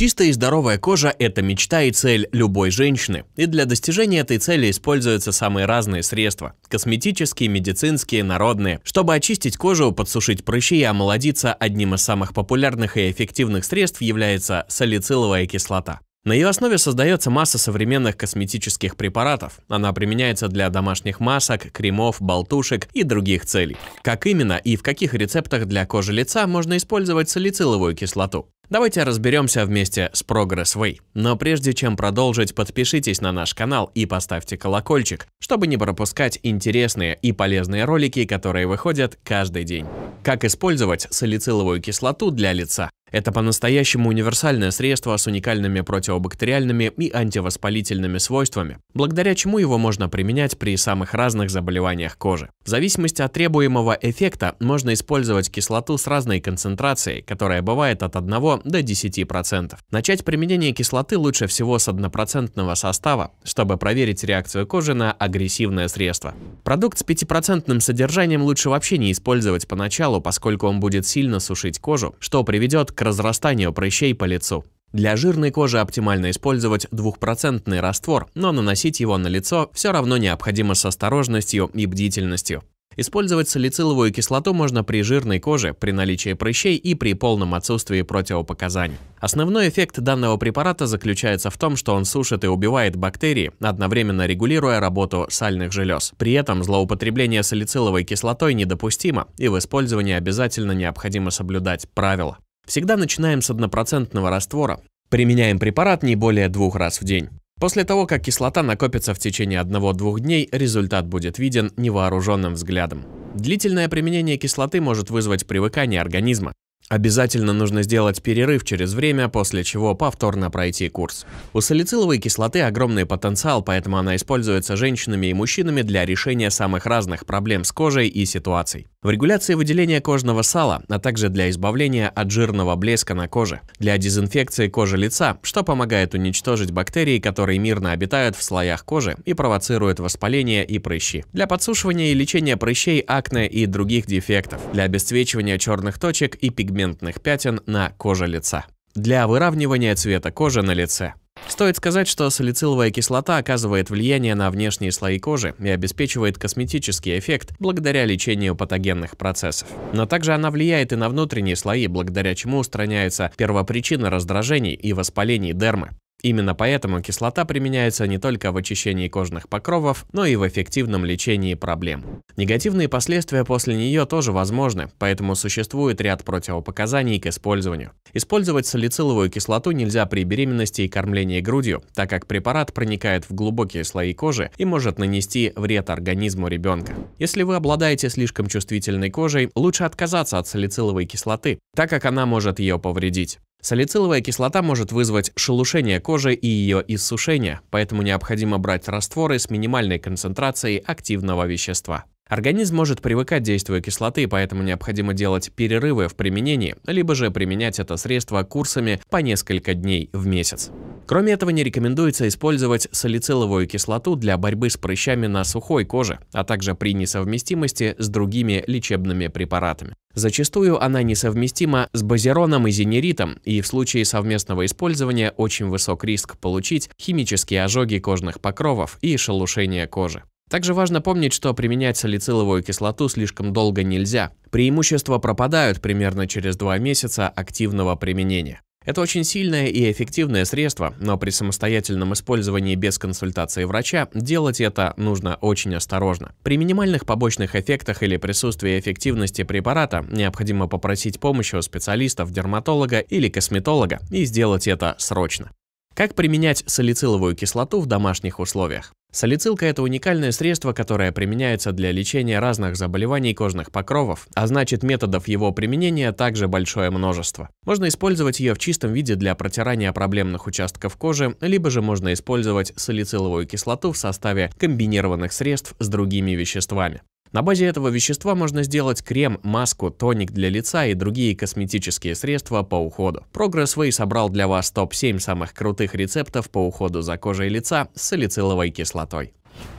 Чистая и здоровая кожа – это мечта и цель любой женщины. И для достижения этой цели используются самые разные средства – косметические, медицинские, народные. Чтобы очистить кожу, подсушить прыщи и омолодиться, одним из самых популярных и эффективных средств является салициловая кислота. На ее основе создается масса современных косметических препаратов. Она применяется для домашних масок, кремов, болтушек и других целей. Как именно и в каких рецептах для кожи лица можно использовать салициловую кислоту? Давайте разберемся вместе с Progressway. Но прежде чем продолжить, подпишитесь на наш канал и поставьте колокольчик, чтобы не пропускать интересные и полезные ролики, которые выходят каждый день. Как использовать салициловую кислоту для лица? Это по-настоящему универсальное средство с уникальными противобактериальными и антивоспалительными свойствами, благодаря чему его можно применять при самых разных заболеваниях кожи. В зависимости от требуемого эффекта можно использовать кислоту с разной концентрацией, которая бывает от 1 до 10%. Начать применение кислоты лучше всего с 1% состава, чтобы проверить реакцию кожи на агрессивное средство. Продукт с 5% содержанием лучше вообще не использовать поначалу, поскольку он будет сильно сушить кожу, что приведет к к разрастанию прыщей по лицу. Для жирной кожи оптимально использовать двухпроцентный раствор, но наносить его на лицо все равно необходимо с осторожностью и бдительностью. Использовать салициловую кислоту можно при жирной коже, при наличии прыщей и при полном отсутствии противопоказаний. Основной эффект данного препарата заключается в том, что он сушит и убивает бактерии, одновременно регулируя работу сальных желез. При этом злоупотребление салициловой кислотой недопустимо, и в использовании обязательно необходимо соблюдать правила. Всегда начинаем с однопроцентного раствора. Применяем препарат не более двух раз в день. После того, как кислота накопится в течение 1-2 дней, результат будет виден невооруженным взглядом. Длительное применение кислоты может вызвать привыкание организма. Обязательно нужно сделать перерыв через время, после чего повторно пройти курс. У салициловой кислоты огромный потенциал, поэтому она используется женщинами и мужчинами для решения самых разных проблем с кожей и ситуаций. В регуляции выделения кожного сала, а также для избавления от жирного блеска на коже, для дезинфекции кожи лица, что помогает уничтожить бактерии, которые мирно обитают в слоях кожи и провоцируют воспаление и прыщи, для подсушивания и лечения прыщей, акне и других дефектов, для обесцвечивания черных точек и пигментных пятен на коже лица для выравнивания цвета кожи на лице. Стоит сказать, что салициловая кислота оказывает влияние на внешние слои кожи и обеспечивает косметический эффект благодаря лечению патогенных процессов. Но также она влияет и на внутренние слои, благодаря чему устраняется первопричина раздражений и воспалений дермы. Именно поэтому кислота применяется не только в очищении кожных покровов, но и в эффективном лечении проблем. Негативные последствия после нее тоже возможны, поэтому существует ряд противопоказаний к использованию. Использовать салициловую кислоту нельзя при беременности и кормлении грудью, так как препарат проникает в глубокие слои кожи и может нанести вред организму ребенка. Если вы обладаете слишком чувствительной кожей, лучше отказаться от салициловой кислоты, так как она может ее повредить. Салициловая кислота может вызвать шелушение кожи и ее иссушение, поэтому необходимо брать растворы с минимальной концентрацией активного вещества. Организм может привыкать к действию кислоты, поэтому необходимо делать перерывы в применении, либо же применять это средство курсами по несколько дней в месяц. Кроме этого, не рекомендуется использовать салициловую кислоту для борьбы с прыщами на сухой коже, а также при несовместимости с другими лечебными препаратами. Зачастую она несовместима с базироном и зенеритом, и в случае совместного использования очень высок риск получить химические ожоги кожных покровов и шелушение кожи. Также важно помнить, что применять салициловую кислоту слишком долго нельзя. Преимущества пропадают примерно через два месяца активного применения. Это очень сильное и эффективное средство, но при самостоятельном использовании без консультации врача делать это нужно очень осторожно. При минимальных побочных эффектах или присутствии эффективности препарата необходимо попросить помощи у специалистов, дерматолога или косметолога и сделать это срочно. Как применять салициловую кислоту в домашних условиях? Салицилка – это уникальное средство, которое применяется для лечения разных заболеваний кожных покровов, а значит методов его применения также большое множество. Можно использовать ее в чистом виде для протирания проблемных участков кожи, либо же можно использовать салициловую кислоту в составе комбинированных средств с другими веществами. На базе этого вещества можно сделать крем, маску, тоник для лица и другие косметические средства по уходу. ProgressWay собрал для вас топ-7 самых крутых рецептов по уходу за кожей лица с салициловой кислотой.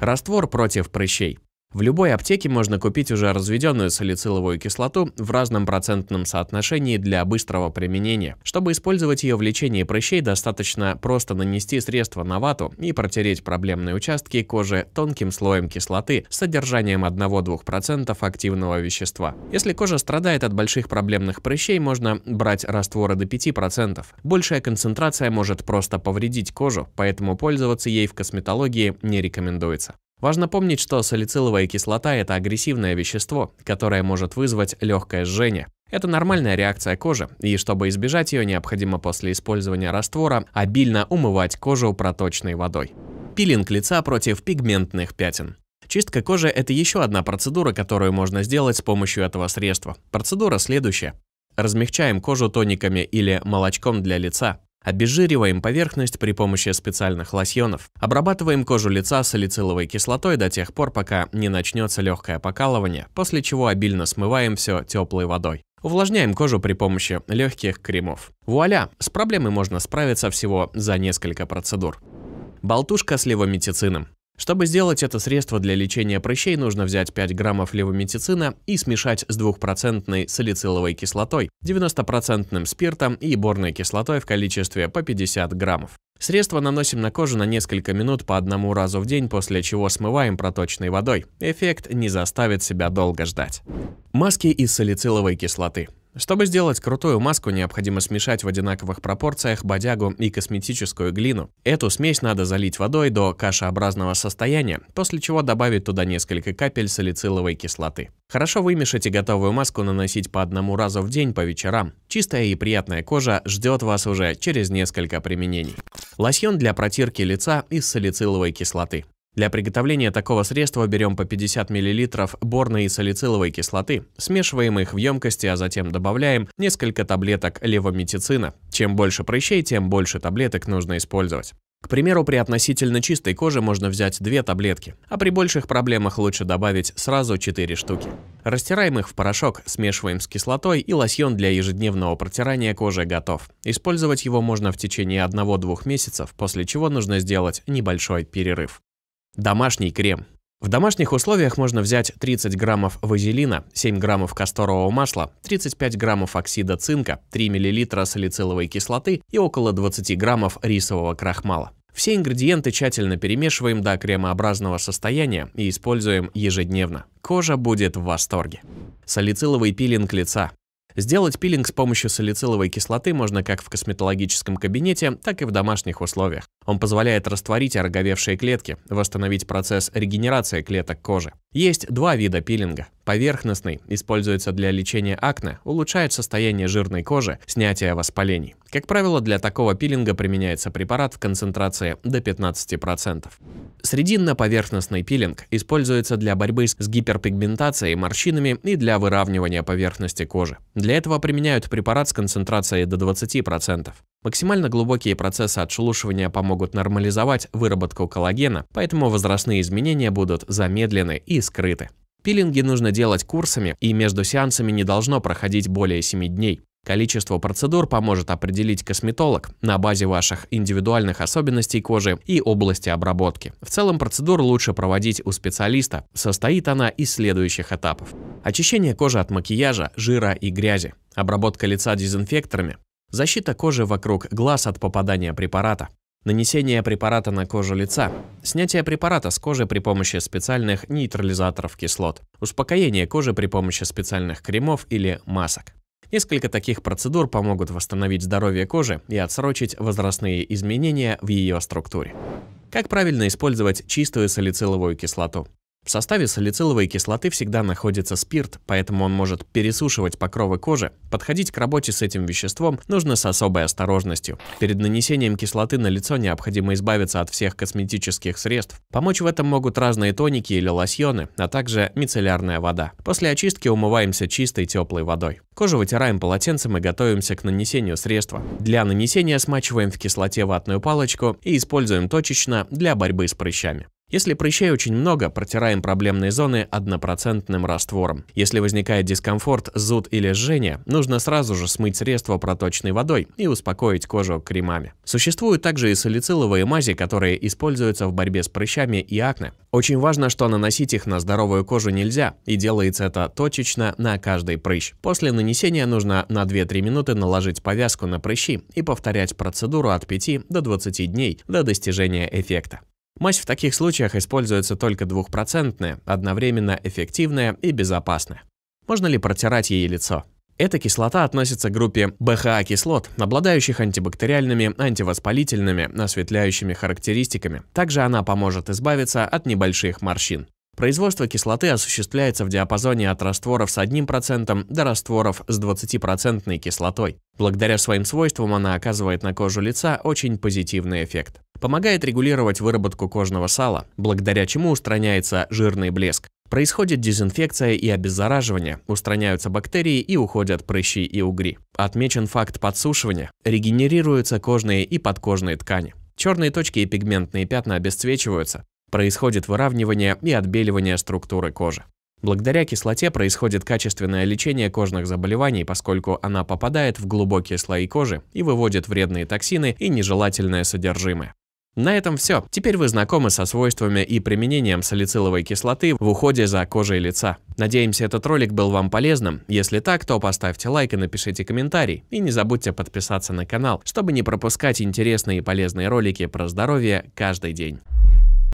Раствор против прыщей. В любой аптеке можно купить уже разведенную салициловую кислоту в разном процентном соотношении для быстрого применения. Чтобы использовать ее в лечении прыщей, достаточно просто нанести средство на вату и протереть проблемные участки кожи тонким слоем кислоты с содержанием 1-2% активного вещества. Если кожа страдает от больших проблемных прыщей, можно брать растворы до 5%. Большая концентрация может просто повредить кожу, поэтому пользоваться ей в косметологии не рекомендуется. Важно помнить, что салициловая кислота – это агрессивное вещество, которое может вызвать легкое жжение. Это нормальная реакция кожи, и чтобы избежать ее, необходимо после использования раствора обильно умывать кожу проточной водой. Пилинг лица против пигментных пятен. Чистка кожи – это еще одна процедура, которую можно сделать с помощью этого средства. Процедура следующая. Размягчаем кожу тониками или молочком для лица. Обезжириваем поверхность при помощи специальных лосьонов. Обрабатываем кожу лица салициловой кислотой до тех пор, пока не начнется легкое покалывание, после чего обильно смываем все теплой водой. Увлажняем кожу при помощи легких кремов. Вуаля! С проблемой можно справиться всего за несколько процедур. Болтушка с левомитицином. Чтобы сделать это средство для лечения прыщей, нужно взять 5 граммов левомитицина и смешать с 2% салициловой кислотой, 90% спиртом и борной кислотой в количестве по 50 граммов. Средство наносим на кожу на несколько минут по одному разу в день, после чего смываем проточной водой. Эффект не заставит себя долго ждать. Маски из салициловой кислоты. Чтобы сделать крутую маску, необходимо смешать в одинаковых пропорциях бодягу и косметическую глину. Эту смесь надо залить водой до кашеобразного состояния, после чего добавить туда несколько капель салициловой кислоты. Хорошо вымешать и готовую маску наносить по одному разу в день по вечерам. Чистая и приятная кожа ждет вас уже через несколько применений. Лосьон для протирки лица из салициловой кислоты. Для приготовления такого средства берем по 50 мл борной и салициловой кислоты, смешиваем их в емкости, а затем добавляем несколько таблеток левометицина. Чем больше прыщей, тем больше таблеток нужно использовать. К примеру, при относительно чистой коже можно взять две таблетки, а при больших проблемах лучше добавить сразу 4 штуки. Растираем их в порошок, смешиваем с кислотой и лосьон для ежедневного протирания кожи готов. Использовать его можно в течение 1-2 месяцев, после чего нужно сделать небольшой перерыв. Домашний крем. В домашних условиях можно взять 30 граммов вазелина, 7 граммов касторового масла, 35 граммов оксида цинка, 3 мл салициловой кислоты и около 20 граммов рисового крахмала. Все ингредиенты тщательно перемешиваем до кремообразного состояния и используем ежедневно. Кожа будет в восторге. Салициловый пилинг лица. Сделать пилинг с помощью салициловой кислоты можно как в косметологическом кабинете, так и в домашних условиях. Он позволяет растворить ороговевшие клетки, восстановить процесс регенерации клеток кожи. Есть два вида пилинга. Поверхностный используется для лечения акне, улучшает состояние жирной кожи, снятие воспалений. Как правило, для такого пилинга применяется препарат в концентрации до 15%. Срединно-поверхностный пилинг используется для борьбы с гиперпигментацией, морщинами и для выравнивания поверхности кожи. Для этого применяют препарат с концентрацией до 20%. Максимально глубокие процессы отшелушивания помогут помогут нормализовать выработку коллагена, поэтому возрастные изменения будут замедлены и скрыты. Пилинги нужно делать курсами, и между сеансами не должно проходить более 7 дней. Количество процедур поможет определить косметолог на базе ваших индивидуальных особенностей кожи и области обработки. В целом процедуру лучше проводить у специалиста. Состоит она из следующих этапов. Очищение кожи от макияжа, жира и грязи. Обработка лица дезинфекторами. Защита кожи вокруг глаз от попадания препарата нанесение препарата на кожу лица, снятие препарата с кожи при помощи специальных нейтрализаторов кислот, успокоение кожи при помощи специальных кремов или масок. Несколько таких процедур помогут восстановить здоровье кожи и отсрочить возрастные изменения в ее структуре. Как правильно использовать чистую салициловую кислоту? В составе салициловой кислоты всегда находится спирт, поэтому он может пересушивать покровы кожи. Подходить к работе с этим веществом нужно с особой осторожностью. Перед нанесением кислоты на лицо необходимо избавиться от всех косметических средств. Помочь в этом могут разные тоники или лосьоны, а также мицеллярная вода. После очистки умываемся чистой теплой водой. Кожу вытираем полотенцем и готовимся к нанесению средства. Для нанесения смачиваем в кислоте ватную палочку и используем точечно для борьбы с прыщами. Если прыщей очень много, протираем проблемные зоны однопроцентным раствором. Если возникает дискомфорт, зуд или жжение, нужно сразу же смыть средство проточной водой и успокоить кожу кремами. Существуют также и салициловые мази, которые используются в борьбе с прыщами и акне. Очень важно, что наносить их на здоровую кожу нельзя, и делается это точечно на каждый прыщ. После нанесения нужно на 2-3 минуты наложить повязку на прыщи и повторять процедуру от 5 до 20 дней до достижения эффекта. Мазь в таких случаях используется только двухпроцентная, одновременно эффективная и безопасная. Можно ли протирать ей лицо? Эта кислота относится к группе БХА-кислот, обладающих антибактериальными, антивоспалительными, осветляющими характеристиками. Также она поможет избавиться от небольших морщин. Производство кислоты осуществляется в диапазоне от растворов с 1% до растворов с 20% кислотой. Благодаря своим свойствам она оказывает на кожу лица очень позитивный эффект. Помогает регулировать выработку кожного сала, благодаря чему устраняется жирный блеск. Происходит дезинфекция и обеззараживание, устраняются бактерии и уходят прыщи и угри. Отмечен факт подсушивания, регенерируются кожные и подкожные ткани. Черные точки и пигментные пятна обесцвечиваются, происходит выравнивание и отбеливание структуры кожи. Благодаря кислоте происходит качественное лечение кожных заболеваний, поскольку она попадает в глубокие слои кожи и выводит вредные токсины и нежелательное содержимое. На этом все. Теперь вы знакомы со свойствами и применением салициловой кислоты в уходе за кожей лица. Надеемся, этот ролик был вам полезным. Если так, то поставьте лайк и напишите комментарий. И не забудьте подписаться на канал, чтобы не пропускать интересные и полезные ролики про здоровье каждый день.